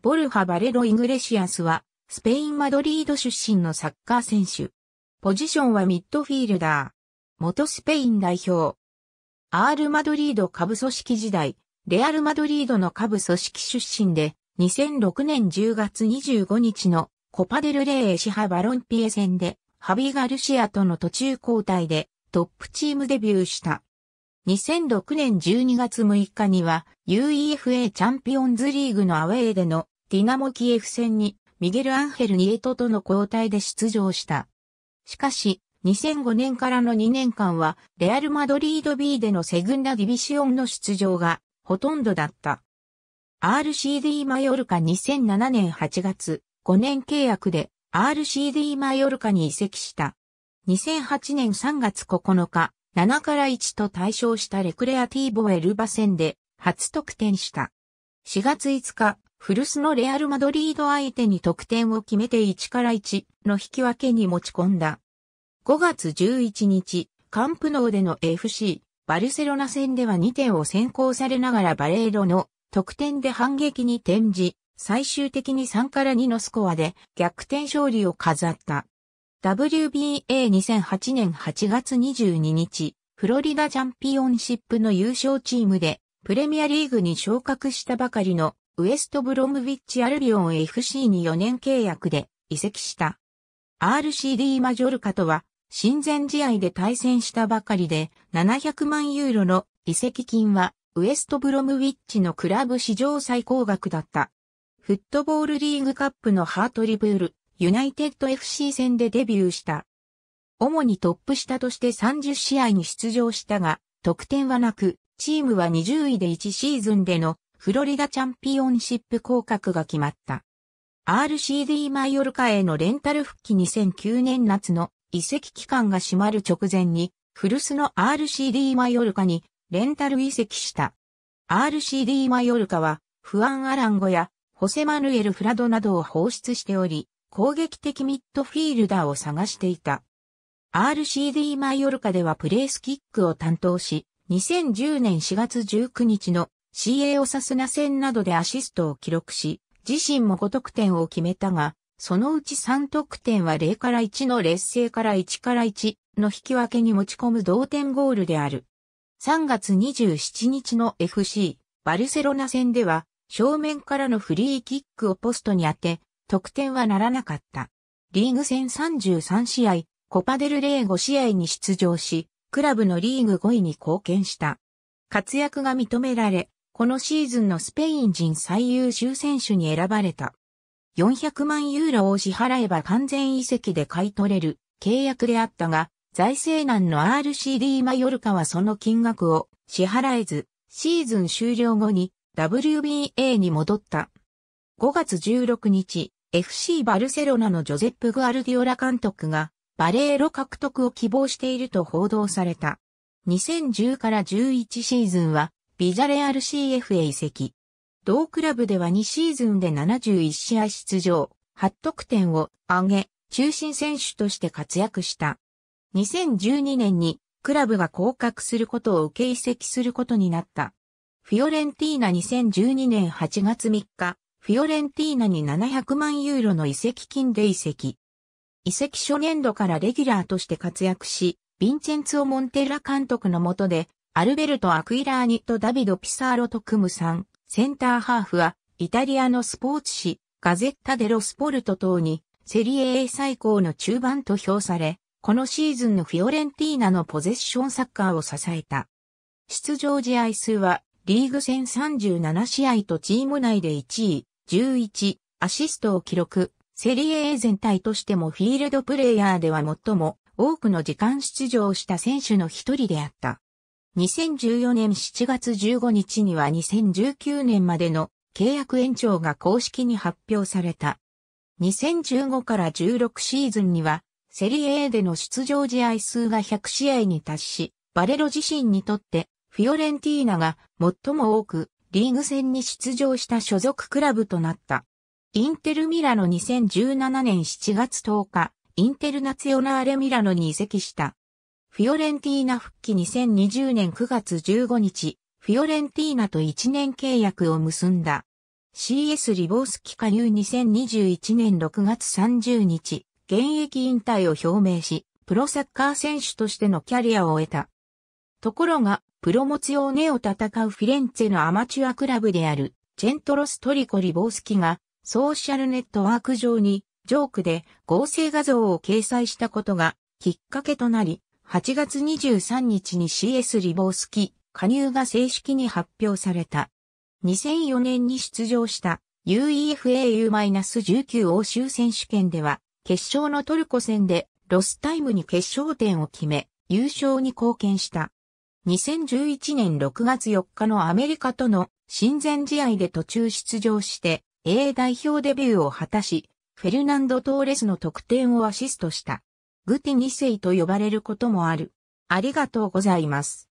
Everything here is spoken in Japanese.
ボルハ・バレロ・イグレシアスは、スペイン・マドリード出身のサッカー選手。ポジションはミッドフィールダー。元スペイン代表。アール・マドリード下部組織時代、レアル・マドリードの下部組織出身で、2006年10月25日のコパデルレーシハ・バロンピエ戦で、ハビガルシアとの途中交代でトップチームデビューした。2006年12月6日には UEFA チャンピオンズリーグのアウェーでのディナモキエフ戦にミゲル・アンヘル・ニエトとの交代で出場した。しかし、2005年からの2年間は、レアル・マドリード B でのセグンダ・ディビシオンの出場がほとんどだった。RCD マヨルカ2007年8月、5年契約で RCD マヨルカに移籍した。2008年3月9日、7から1と対象したレクレアティーボエルバ戦で初得点した。4月5日、古巣のレアル・マドリード相手に得点を決めて1から1の引き分けに持ち込んだ。5月11日、カンプノーでの FC、バルセロナ戦では2点を先行されながらバレードの得点で反撃に転じ、最終的に3から2のスコアで逆転勝利を飾った。WBA2008 年8月22日、フロリダチャンピオンシップの優勝チームで、プレミアリーグに昇格したばかりのウエストブロムウィッチアルビオン FC に4年契約で移籍した。RCD マジョルカとは、親善試合で対戦したばかりで、700万ユーロの移籍金は、ウエストブロムウィッチのクラブ史上最高額だった。フットボールリーグカップのハートリブール、ユナイテッド FC 戦でデビューした。主にトップ下として30試合に出場したが、得点はなく、チームは20位で1シーズンでのフロリダチャンピオンシップ降格が決まった。RCD マイオルカへのレンタル復帰2009年夏の移籍期間が閉まる直前に、古巣の RCD マイオルカにレンタル移籍した。RCD マイオルカは、フアン・アランゴやホセマヌエル・フラドなどを放出しており、攻撃的ミッドフィールダーを探していた。RCD マイオルカではプレースキックを担当し、2010年4月19日の CA オサスナ戦などでアシストを記録し、自身も5得点を決めたが、そのうち3得点は0から1の劣勢から1から1の引き分けに持ち込む同点ゴールである。3月27日の FC バルセロナ戦では正面からのフリーキックをポストに当て得点はならなかった。リーグ戦33試合、コパデルレー5試合に出場し、クラブのリーグ5位に貢献した。活躍が認められ、このシーズンのスペイン人最優秀選手に選ばれた。400万ユーロを支払えば完全移籍で買い取れる契約であったが、財政難の RCD マヨルカはその金額を支払えず、シーズン終了後に WBA に戻った。5月16日、FC バルセロナのジョゼップ・グアルディオラ監督がバレーロ獲得を希望していると報道された。2010から11シーズンはビジャレアル CF へ移籍。同クラブでは2シーズンで71試合出場、8得点を挙げ、中心選手として活躍した。2012年にクラブが降格することを受け移籍することになった。フィオレンティーナ2012年8月3日、フィオレンティーナに700万ユーロの移籍金で移籍。移籍初年度からレギュラーとして活躍し、ヴィンチェンツオ・モンテラ監督の下でアルベルト・アクイラーニとダビド・ピサーロと組む3、センターハーフは、イタリアのスポーツ誌、ガゼッタ・デ・ロスポルト等に、セリエ A 最高の中盤と評され、このシーズンのフィオレンティーナのポゼッションサッカーを支えた。出場試合数は、リーグ戦37試合とチーム内で1位、11、アシストを記録。セリエ A 全体としてもフィールドプレイヤーでは最も多くの時間出場した選手の一人であった。2014年7月15日には2019年までの契約延長が公式に発表された。2015から16シーズンには、セリエ A での出場試合数が100試合に達し、バレロ自身にとって、フィオレンティーナが最も多くリーグ戦に出場した所属クラブとなった。インテルミラノ2017年7月10日、インテルナツヨナーレミラノに移籍した。フィオレンティーナ復帰2020年9月15日、フィオレンティーナと1年契約を結んだ。CS リボースキ加入2021年6月30日、現役引退を表明し、プロサッカー選手としてのキャリアを得た。ところが、プロモツ用ネを戦うフィレンツェのアマチュアクラブである、チェントロストリコリボースキが、ソーシャルネットワーク上に、ジョークで合成画像を掲載したことが、きっかけとなり、8月23日に CS リボースキ加入が正式に発表された。2004年に出場した UEFAU-19 欧州選手権では、決勝のトルコ戦でロスタイムに決勝点を決め、優勝に貢献した。2011年6月4日のアメリカとの親善試合で途中出場して A 代表デビューを果たし、フェルナンド・トーレスの得点をアシストした。グティ2世と呼ばれることもある。ありがとうございます。